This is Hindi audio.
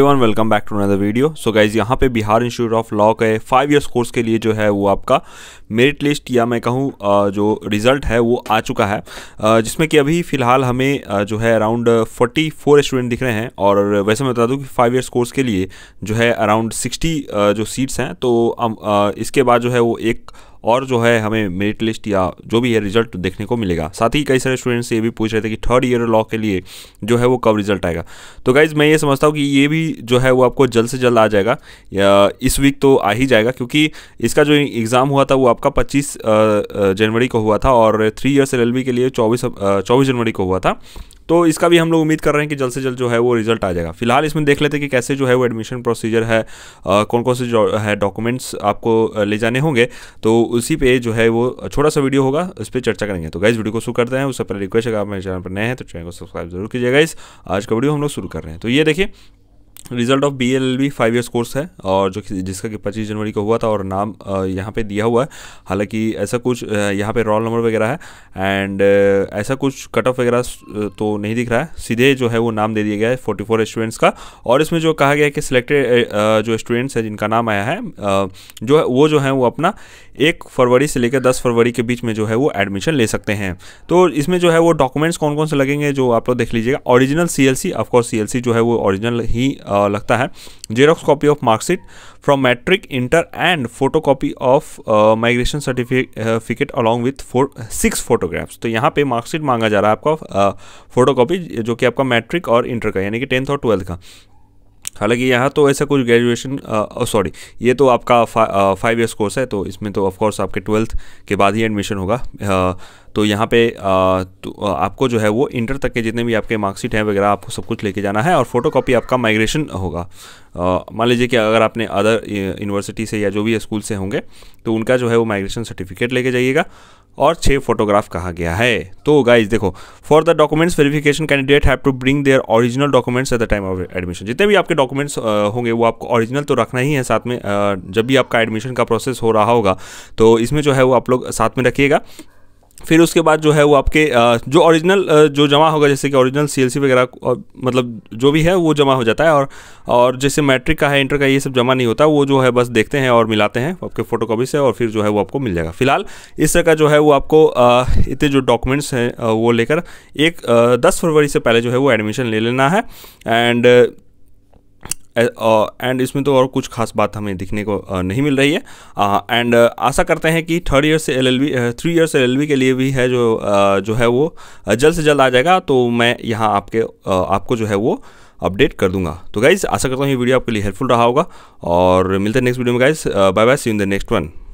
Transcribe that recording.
everyone welcome back to another video so guys यहाँ पे बिहार इंस्टीट्यूट ऑफ लॉ के फाइव इयर्स कोर्स के लिए जो है वो आपका मेरिट लिस्ट या मैं कहूँ जो रिज़ल्ट है वो आ चुका है जिसमें कि अभी फ़िलहाल हमें जो है अराउंड 44 स्टूडेंट दिख रहे हैं और वैसे मैं बता दूँ कि फाइव ईयर्स कोर्स के लिए जो है अराउंड सिक्सटी जो सीट्स हैं तो इसके बाद जो है वो एक और जो है हमें मेरिट लिस्ट या जो भी है रिजल्ट देखने को मिलेगा साथ ही कई सारे स्टूडेंट्स ये भी पूछ रहे थे कि थर्ड ईयर लॉ के लिए जो है वो कब रिजल्ट आएगा तो गाइज़ मैं ये समझता हूँ कि ये भी जो है वो आपको जल्द से जल्द आ जाएगा इस वीक तो आ ही जाएगा क्योंकि इसका जो एग्ज़ाम हुआ था वो आपका पच्चीस जनवरी को हुआ था और थ्री ईयर्स एल के लिए चौबीस चौबीस जनवरी को हुआ था तो इसका भी हम लोग उम्मीद कर रहे हैं कि जल्द से जल्द जो है वो रिजल्ट आ जाएगा फिलहाल इसमें देख लेते हैं कि कैसे जो है वो एडमिशन प्रोसीजर है आ, कौन कौन से जो है डॉक्यूमेंट्स आपको ले जाने होंगे तो उसी पे जो है वो छोटा सा वीडियो होगा उस पर चर्चा करेंगे तो गाइज वीडियो को शुरू करते हैं उससे पहले रिक्वेस्ट अगर आप मेरे चैनल पर नए हैं तो चैनल को सब्सक्राइब जरूर कीजिएगा इस आज का वीडियो हम लोग शुरू कर रहे हैं तो ये देखिए result of B L L B five years course है और जो जिसका कि पच्चीस जनवरी को हुआ था और नाम यहाँ पे दिया हुआ है हालांकि ऐसा कुछ यहाँ पे रोल नंबर वगैरह है एंड ऐसा कुछ कट ऑफ वगैरह तो नहीं दिख रहा है सीधे जो है वो नाम दे दिया गया है फोर्टी फोर स्टूडेंट्स का और इसमें जो कहा गया है कि सिलेक्टेड जो स्टूडेंट्स हैं जिनका नाम आया है जो है वो जो है वो अपना एक फरवरी से लेकर दस फरवरी के बीच में जो है वो एडमिशन ले सकते हैं तो इसमें जो है वो डॉक्यूमेंट्स कौन कौन से लगेंगे जो आप लोग देख लीजिएगा original C L C of course C L C जो है वो ओरिजिनल ही आ, लगता है xerox copy of marksheet from matric inter and photo copy of migration certificate along with six photographs तो यहाँ पे मार्कशीट मांगा जा रहा है आपका फोटो कॉपी जो कि आपका मैट्रिक और इंटर का यानी कि टेंथ और ट्वेल्थ का हालांकि यहाँ तो ऐसा कुछ ग्रेजुएशन सॉरी ये तो आपका फाइव ईयर्स कोर्स है तो इसमें तो ऑफकोर्स आपके ट्वेल्थ के बाद ही एडमिशन होगा uh, तो यहाँ पे तो आपको जो है वो इंटर तक के जितने भी आपके मार्कशीट हैं वगैरह आपको सब कुछ लेके जाना है और कापी आपका माइग्रेशन होगा मान लीजिए कि अगर आपने अदर यूनिवर्सिटी से या जो भी स्कूल से होंगे तो उनका जो है वो माइग्रेशन सर्टिफिकेट लेके जाइएगा और छः फोटोग्राफ कहा गया है तो गाइज देखो for the documents verification candidate have to bring their original documents at the time of admission जितने भी आपके डॉक्यूमेंट्स होंगे वो आपको ओरिजिनल तो रखना ही है साथ में जब भी आपका एडमिशन का प्रोसेस हो रहा होगा तो इसमें जो है वो आप लोग साथ में रखिएगा फिर उसके बाद जो है वो आपके जो ओरिजिनल जो जमा होगा जैसे कि ओरिजिनल सीएलसी वगैरह मतलब जो भी है वो जमा हो जाता है और और जैसे मैट्रिक का है इंटर का ये सब जमा नहीं होता वो जो है बस देखते हैं और मिलाते हैं आपके फोटोकॉपी से और फिर जो है वो आपको मिल जाएगा फिलहाल इस तरह का जो है वो आपको इतने जो डॉक्यूमेंट्स हैं वो लेकर एक दस फरवरी से पहले जो है वो एडमिशन ले लेना है एंड एंड इसमें तो और कुछ खास बात हमें दिखने को नहीं मिल रही है एंड आशा करते हैं कि थर्ड ईयर से एल एल थ्री ईयर से एल के लिए भी है जो जो है वो जल्द से जल्द आ जाएगा तो मैं यहाँ आपके आपको जो है वो अपडेट कर दूंगा तो गाइज आशा करता हूँ ये वीडियो आपके लिए हेल्पफुल रहा होगा और मिलते हैं नेक्स्ट वीडियो में guys bye bye see in the next one